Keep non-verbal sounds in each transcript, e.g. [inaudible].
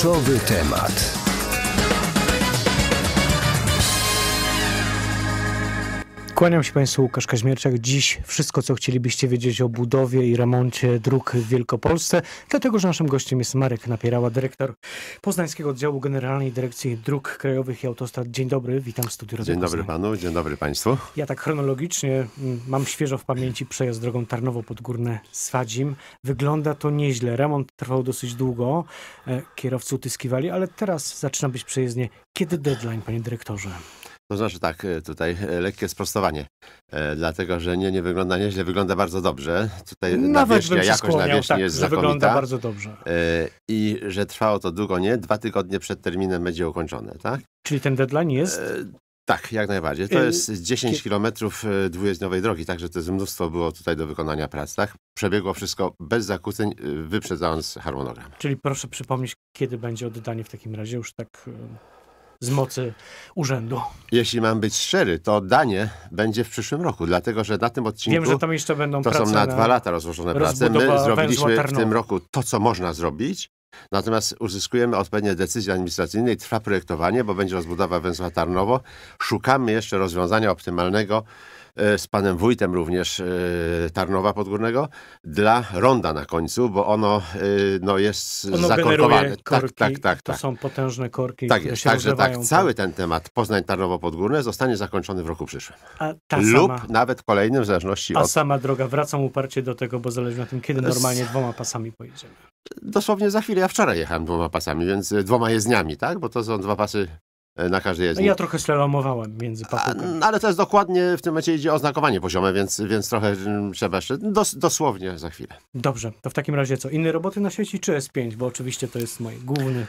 Kluczowy temat. Kłaniam się Państwu, Łukasz Kaźmierczak. Dziś wszystko, co chcielibyście wiedzieć o budowie i remoncie dróg w Wielkopolsce, dlatego, że naszym gościem jest Marek Napierała, dyrektor Poznańskiego Oddziału Generalnej Dyrekcji Dróg Krajowych i Autostrad. Dzień dobry, witam w studiu Radio Dzień dobry Panu, dzień dobry Państwu. Ja tak chronologicznie mm, mam świeżo w pamięci przejazd drogą Tarnowo-Podgórne-Swadzim. Wygląda to nieźle, remont trwał dosyć długo, e, kierowcy utyskiwali, ale teraz zaczyna być przejezdnie. Kiedy deadline, Panie Dyrektorze? To znaczy tak, e, tutaj e, lekkie sprostowanie, e, dlatego że nie, nie wygląda nieźle, wygląda bardzo dobrze. Tutaj Nawet bym się jakoś skłaniał, tak, jest że znakomita. wygląda bardzo dobrze. E, I że trwało to długo, nie? Dwa tygodnie przed terminem będzie ukończone, tak? Czyli ten deadline jest? E, tak, jak najbardziej. To y, jest 10 kilometrów e, dwujezdniowej drogi, także to jest mnóstwo było tutaj do wykonania prac, tak? Przebiegło wszystko bez zakłóceń, wyprzedzając harmonogram. Czyli proszę przypomnieć, kiedy będzie oddanie w takim razie już tak z mocy urzędu. Jeśli mam być szczery, to danie będzie w przyszłym roku, dlatego że na tym odcinku... Wiem, że tam jeszcze będą To są na, na dwa lata rozłożone prace. My zrobiliśmy w tym roku to, co można zrobić. Natomiast uzyskujemy odpowiednie decyzje administracyjne i trwa projektowanie, bo będzie rozbudowa węzła Tarnowo. Szukamy jeszcze rozwiązania optymalnego E, z panem wójtem również e, Tarnowa Podgórnego dla ronda na końcu, bo ono e, no, jest ono zakorkowane. Tak, korki, tak, tak, tak, tak. To są potężne korki. Tak jest, także tak, tak. Cały ten temat Poznań Tarnowo Podgórne zostanie zakończony w roku przyszłym. Lub sama, nawet kolejnym w zależności od. A sama droga, wracam uparcie do tego, bo zależy na tym, kiedy normalnie dwoma pasami pojedziemy. Dosłownie za chwilę. Ja wczoraj jechałem dwoma pasami, więc dwoma jezdniami, tak? Bo to są dwa pasy E, na każdej z nich. Ja trochę slalomowałem między papugami. Ale to jest dokładnie, w tym momencie idzie oznakowanie poziome, więc, więc trochę mm, trzeba jeszcze, dos, dosłownie za chwilę. Dobrze, to w takim razie co, inne roboty na sieci czy S5? Bo oczywiście to jest mój główny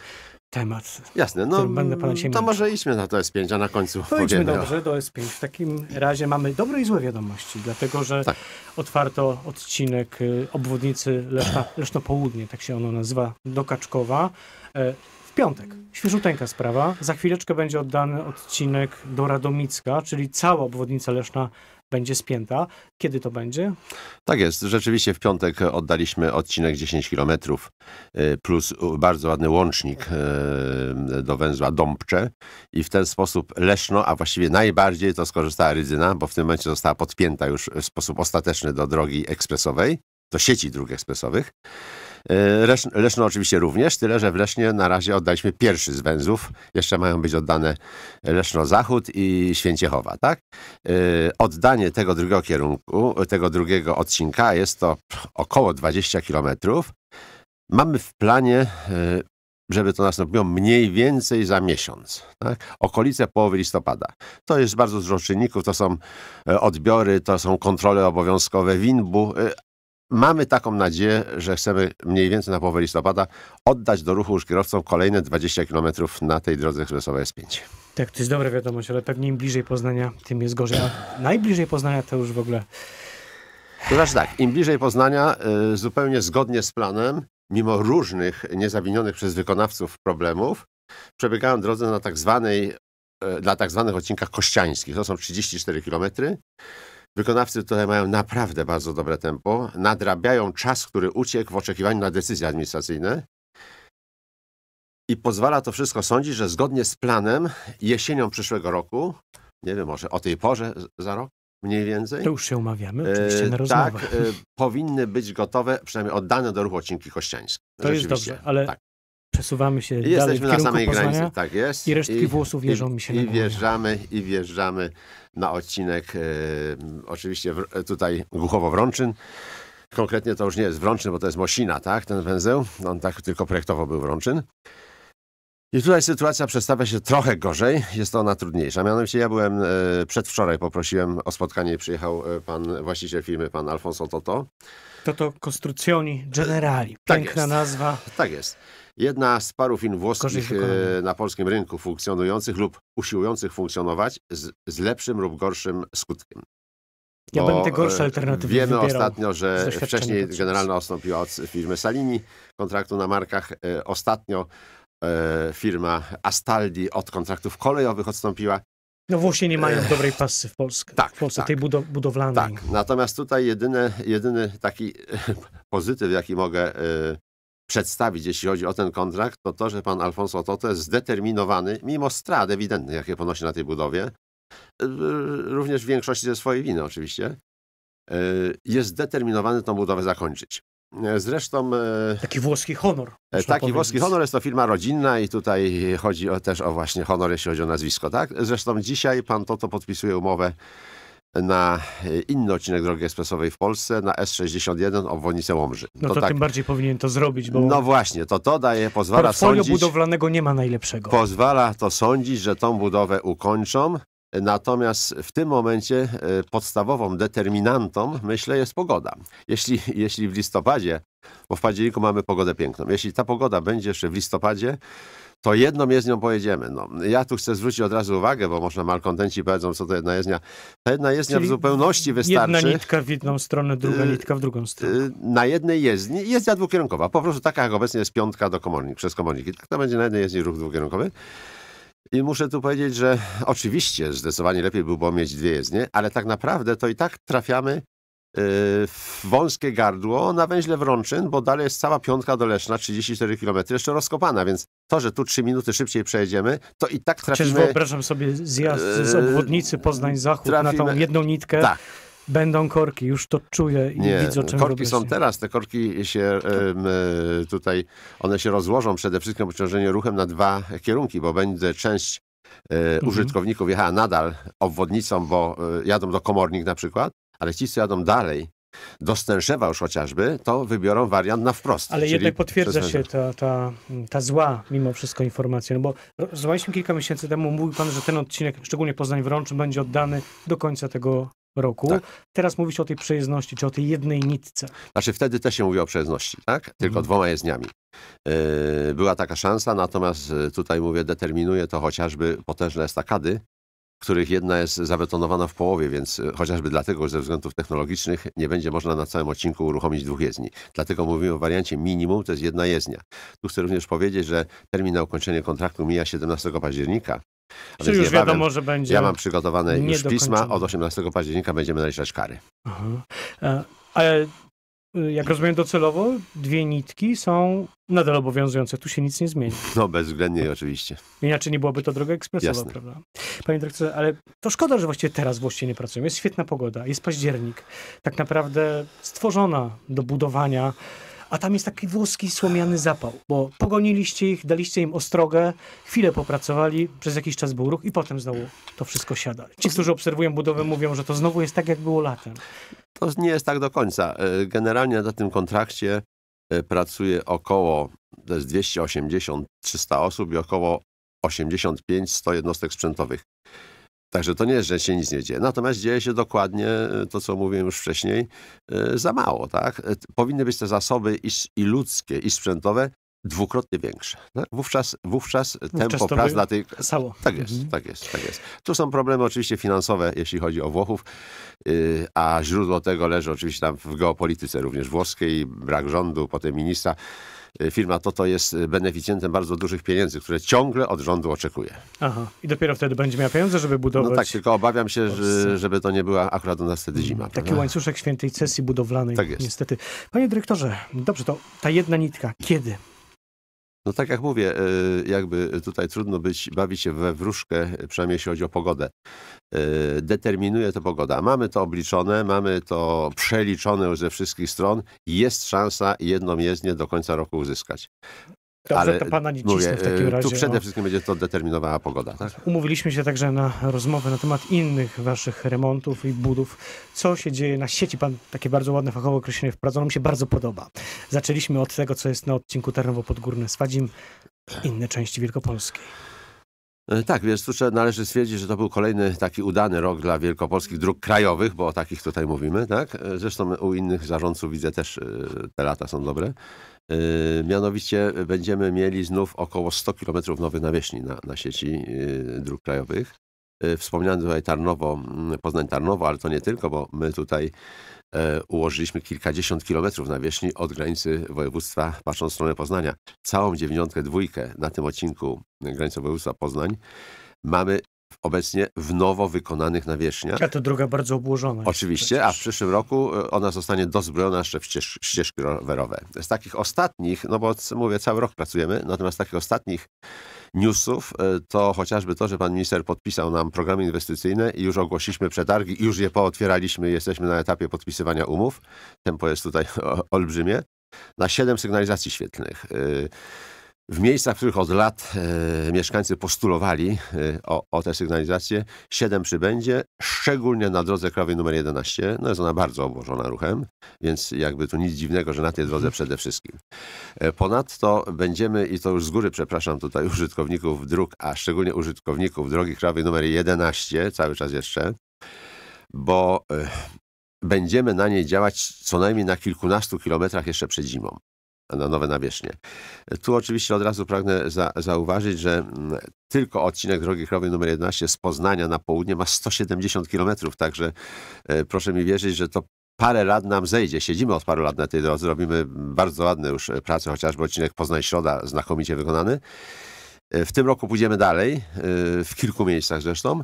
temat. Jasne, no będę pana to męczył. może idźmy na to S5, a na końcu To idźmy dobrze do S5. W takim razie mamy dobre i złe wiadomości, dlatego że tak. otwarto odcinek y, obwodnicy Leszna, Leszno Południe, tak się ono nazywa, do Kaczkowa. E, piątek. Świeżuteńka sprawa. Za chwileczkę będzie oddany odcinek do Radomicka, czyli cała obwodnica Leszna będzie spięta. Kiedy to będzie? Tak jest. Rzeczywiście w piątek oddaliśmy odcinek 10 km y, plus bardzo ładny łącznik y, do węzła Dąbcze i w ten sposób Leszno, a właściwie najbardziej to skorzystała Rydzyna, bo w tym momencie została podpięta już w sposób ostateczny do drogi ekspresowej, do sieci dróg ekspresowych. E, Leszno, oczywiście również, tyle że w Lesznie na razie oddaliśmy pierwszy z węzłów. Jeszcze mają być oddane Leszno Zachód i Święciechowa, tak? E, oddanie tego drugiego kierunku, tego drugiego odcinka jest to około 20 kilometrów. Mamy w planie e, żeby to nastąpiło mniej więcej za miesiąc. Tak? Okolice połowy listopada. To jest bardzo dużo czynników, to są odbiory, to są kontrole obowiązkowe WINBU, Mamy taką nadzieję, że chcemy mniej więcej na połowę listopada oddać do ruchu już kierowcom kolejne 20 km na tej drodze ekspresowej S5. Tak, to jest dobra wiadomość, ale pewnie im bliżej Poznania, tym jest gorzej. A najbliżej Poznania to już w ogóle... To znaczy tak, im bliżej Poznania, y, zupełnie zgodnie z planem, mimo różnych niezawinionych przez wykonawców problemów, przebiegają drodze na tak zwanej, y, dla tak zwanych odcinkach kościańskich. To są 34 kilometry. Wykonawcy tutaj mają naprawdę bardzo dobre tempo, nadrabiają czas, który uciekł w oczekiwaniu na decyzje administracyjne i pozwala to wszystko sądzić, że zgodnie z planem jesienią przyszłego roku, nie wiem, może o tej porze za rok mniej więcej. To już się umawiamy, e, oczywiście na tak, rozmowę. Tak, powinny być gotowe, przynajmniej oddane do ruchu odcinki kościańskie. To jest dobrze, ale tak przesuwamy się Jesteśmy dalej w kierunku na samej Poznania granicy, tak jest. I resztki I, włosów wierzą i, mi się na I wjeżdżamy, i wjeżdżamy na odcinek e, oczywiście w, e, tutaj Głuchowo-Wrączyn. Konkretnie to już nie jest Wrączyn, bo to jest Mosina, tak? Ten węzeł. On tak tylko projektowo był Wrączyn. I tutaj sytuacja przedstawia się trochę gorzej, jest ona trudniejsza. Mianowicie ja byłem e, przedwczoraj, poprosiłem o spotkanie i przyjechał e, pan właściciel firmy, pan Alfonso Toto. Toto Costruzioni Generali, tak piękna tak nazwa. Tak jest. Jedna z paru firm włoskich e, na polskim rynku funkcjonujących lub usiłujących funkcjonować z, z lepszym lub gorszym skutkiem. Bo ja będę gorsze e, alternatywy Wiemy ostatnio, że wcześniej generalna odstąpiła od firmy Salini kontraktu na markach. E, ostatnio firma Astaldi od kontraktów kolejowych odstąpiła. No Włosi nie mają dobrej pasy w Polsce, tak, w Polsce tak, tej budowlanej. Tak, natomiast tutaj jedyny, jedyny taki [laughs] pozytyw, jaki mogę przedstawić, jeśli chodzi o ten kontrakt, to to, że pan Alfonso jest zdeterminowany, mimo strat ewidentnych, jakie ponosi na tej budowie, y, również w większości ze swojej winy oczywiście, y, jest zdeterminowany tą budowę zakończyć. Zresztą... Y, taki włoski honor. E, taki powiedzieć. włoski honor, jest to firma rodzinna i tutaj chodzi o, też o właśnie honor, jeśli chodzi o nazwisko, tak? Zresztą dzisiaj pan Toto podpisuje umowę na e, inny odcinek drogi ekspresowej w Polsce, na S61 obwodnicę Łomży. No to, to tak, tym bardziej powinien to zrobić, bo... No właśnie, to to daje, pozwala portfolio budowlanego nie ma najlepszego. Pozwala to sądzić, że tą budowę ukończą, Natomiast w tym momencie e, podstawową determinantą, myślę, jest pogoda. Jeśli, jeśli w listopadzie, bo w październiku mamy pogodę piękną, jeśli ta pogoda będzie jeszcze w listopadzie, to jedną jezdnią pojedziemy. No, ja tu chcę zwrócić od razu uwagę, bo można malkontenci powiedzą, co to jedna jezdnia. Ta jedna jezdnia Czyli w zupełności wystarczy. Jedna nitka w jedną stronę, druga y, nitka w drugą stronę. Y, na jednej jezdni, jezdnia dwukierunkowa, po prostu taka jak obecnie jest piątka do komornik, przez komorniki. Tak to będzie na jednej jezdni ruch dwukierunkowy. I muszę tu powiedzieć, że oczywiście zdecydowanie lepiej byłoby mieć dwie jezdnie, ale tak naprawdę to i tak trafiamy Y, wąskie gardło na węźle Wrączyn, bo dalej jest cała piątka do Leszna, 34 km, jeszcze rozkopana, więc to, że tu 3 minuty szybciej przejedziemy, to i tak trafimy... Przecież wyobrażam sobie zjazd y, z obwodnicy Poznań-Zachód trafimy... na tą jedną nitkę. Tak. Będą korki, już to czuję i nie, widzę, o czym Korki są teraz, te korki się e, tutaj, one się rozłożą przede wszystkim obciążenie ruchem na dwa kierunki, bo będzie część e, mhm. użytkowników jechała nadal obwodnicą, bo e, jadą do Komornik na przykład, ale ci, co jadą dalej, do Stęszewa już chociażby, to wybiorą wariant na wprost. Ale jednak potwierdza się ta, ta, ta zła mimo wszystko informacja, no bo rozmawialiśmy kilka miesięcy temu, mówił pan, że ten odcinek, szczególnie Poznań Wrącz, będzie oddany do końca tego roku. Tak. Teraz mówi się o tej przejezdności, czy o tej jednej nitce. Znaczy wtedy też się mówiło o przejezdności, tak? Tylko mhm. dwoma jezdniami. Yy, była taka szansa, natomiast e, tutaj mówię, determinuje to chociażby potężne estakady, których jedna jest zabetonowana w połowie, więc e, chociażby dlatego, że ze względów technologicznych nie będzie można na całym odcinku uruchomić dwóch jezdni. Dlatego mówimy o wariancie minimum, to jest jedna jezdnia. Tu chcę również powiedzieć, że termin na ukończenie kontraktu mija 17 października, a już wiadomo, że będzie. Ja mam przygotowane już pisma. Od 18 października będziemy naliczać kary. Aha. E, a Y, jak rozumiem docelowo, dwie nitki są nadal obowiązujące. Tu się nic nie zmieni. No, bezwzględnie oczywiście. Inaczej nie byłaby to droga ekspresowa, Jasne. prawda? Panie dyrektorze, ale to szkoda, że właściwie teraz właśnie nie pracują. Jest świetna pogoda, jest październik. Tak naprawdę stworzona do budowania a tam jest taki włoski słomiany zapał, bo pogoniliście ich, daliście im ostrogę, chwilę popracowali, przez jakiś czas był ruch i potem znowu to wszystko siada. Ci, którzy obserwują budowę mówią, że to znowu jest tak, jak było latem. To nie jest tak do końca. E, generalnie na tym kontrakcie e, pracuje około, to jest 280-300 osób i około 85-100 jednostek sprzętowych. Także to nie jest, że się nic nie dzieje. Natomiast dzieje się dokładnie e, to, co mówiłem już wcześniej, za mało. Tak? Powinny być te zasoby i, i ludzkie, i sprzętowe dwukrotnie większe. wówczas, no, wówczas, wówczas tempo prac dla tych... Tak jest, mhm. tak jest, tak jest. Tu są problemy oczywiście finansowe, jeśli chodzi o Włochów, y, a źródło tego leży oczywiście tam w geopolityce również włoskiej, brak rządu, potem ministra. Y, firma Toto jest beneficjentem bardzo dużych pieniędzy, które ciągle od rządu oczekuje. Aha, i dopiero wtedy będzie miała pieniądze, żeby budować... No tak, tylko obawiam się, że, żeby to nie była akurat u nas wtedy zima. Taki prawda? łańcuszek świętej sesji budowlanej, tak jest. niestety. Panie dyrektorze, dobrze, to ta jedna nitka, kiedy no tak jak mówię, e, jakby tutaj trudno być, bawić się we wróżkę, e, przynajmniej jeśli chodzi o pogodę. E, determinuje to pogoda. Mamy to obliczone, mamy to przeliczone już ze wszystkich stron. Jest szansa jedną jezdnię do końca roku uzyskać. Dobrze, Ale to pana nie mówię, w takim e, razie. Tu przede o... No. wszystkim będzie to determinowała pogoda. Tak? Umówiliśmy się także na rozmowę na temat innych waszych remontów i budów. Co się dzieje na sieci? Pan takie bardzo ładne fachowe określenie wprowadzał, mi się bardzo podoba. Zaczęliśmy od tego, co jest na odcinku tarnowo podgórne Swadzim, inne części Wielkopolski. E, tak, więc tu należy stwierdzić, że to był kolejny taki udany rok dla wielkopolskich dróg krajowych, bo o takich tutaj mówimy, tak? E, zresztą u innych zarządców widzę też te lata są dobre. Y, mianowicie będziemy mieli znów około 100 km nowych nawierzchni na, na sieci y, dróg krajowych. Y, wspomniany tutaj Tarnowo, mm, Poznań Tarnowo, ale to nie tylko, bo my tutaj e, ułożyliśmy kilkadziesiąt kilometrów nawierzchni od granicy województwa, patrząc w stronę Poznania. Całą dziewiątkę, dwójkę na tym odcinku e, granicy województwa Poznań mamy obecnie w nowo wykonanych nawierzchniach. A to droga bardzo obłożona. Oczywiście, a w przyszłym roku e, ona zostanie dozbrojona jeszcze w ścież, ścieżki rowerowe. Z takich ostatnich, no bo mówię, cały rok pracujemy, natomiast z takich ostatnich newsów e, to chociażby to, że pan minister podpisał nam programy inwestycyjne i już ogłosiliśmy przetargi, już je pootwieraliśmy, jesteśmy na etapie podpisywania umów. Tempo jest tutaj [laughs] olbrzymie. Na siedem sygnalizacji świetlnych. Y, w miejscach, w których od lat e, mieszkańcy postulowali e, o, o tę sygnalizację, 7 przybędzie, szczególnie na drodze krajowej nr 11. No jest ona bardzo obłożona ruchem, więc jakby tu nic dziwnego, że na tej drodze przede wszystkim. E, ponadto będziemy, i to już z góry przepraszam tutaj użytkowników dróg, a szczególnie użytkowników drogi krajowej nr 11, cały czas jeszcze, bo e, będziemy na niej działać co najmniej na kilkunastu kilometrach jeszcze przed zimą na nowe nawierzchnie. Tu oczywiście od razu pragnę za, zauważyć, że mm, tylko odcinek drogi krowej nr 11 z Poznania na południe ma 170 km, także e, proszę mi wierzyć, że to parę lat nam zejdzie. Siedzimy od paru lat na tej drodze, robimy bardzo ładne już e, prace, chociażby odcinek Poznań-Środa znakomicie wykonany. E, w tym roku pójdziemy dalej, e, w kilku miejscach zresztą,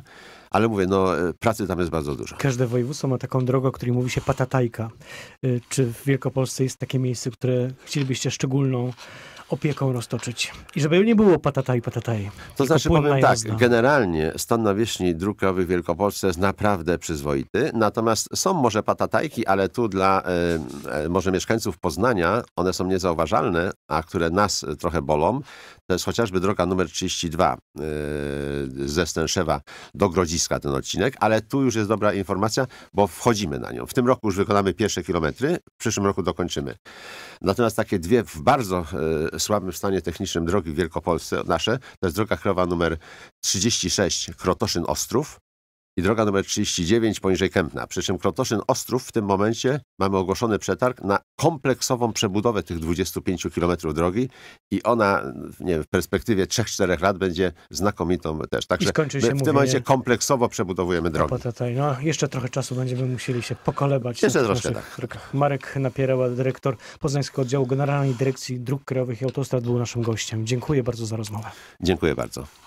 ale mówię, no e, pracy tam jest bardzo dużo. Każde województwo ma taką drogę, o której mówi się patatajka. Czy w Wielkopolsce jest takie miejsce, które chcielibyście szczególną opieką roztoczyć. I żeby nie było patataj, patataj. To znaczy powiem tak, generalnie stan nawierzchni dróg krajowych w Wielkopolsce jest naprawdę przyzwoity, natomiast są może patatajki, ale tu dla y, może mieszkańców Poznania one są niezauważalne, a które nas trochę bolą, to jest chociażby droga numer 32 yy, ze Stęszewa do Grodziska ten odcinek, ale tu już jest dobra informacja, bo wchodzimy na nią. W tym roku już wykonamy pierwsze kilometry, w przyszłym roku dokończymy. Natomiast takie dwie w bardzo yy, słabym stanie technicznym drogi w Wielkopolsce nasze, to jest droga krajowa numer 36 Krotoszyn-Ostrów i droga numer 39 poniżej Kępna. Przy czym Krotoszyn Ostrów w tym momencie mamy ogłoszony przetarg na kompleksową przebudowę tych 25 km drogi i ona nie wiem, w perspektywie 3-4 lat będzie znakomitą też. Także I się w tym momencie kompleksowo przebudowujemy drogi. No, jeszcze trochę czasu będziemy musieli się pokolebać. Jeszcze troszkę tak. Marek Napierała, dyrektor Poznańskiego Oddziału Generalnej Dyrekcji Dróg Krajowych i Autostrad był naszym gościem. Dziękuję bardzo za rozmowę. Dziękuję bardzo.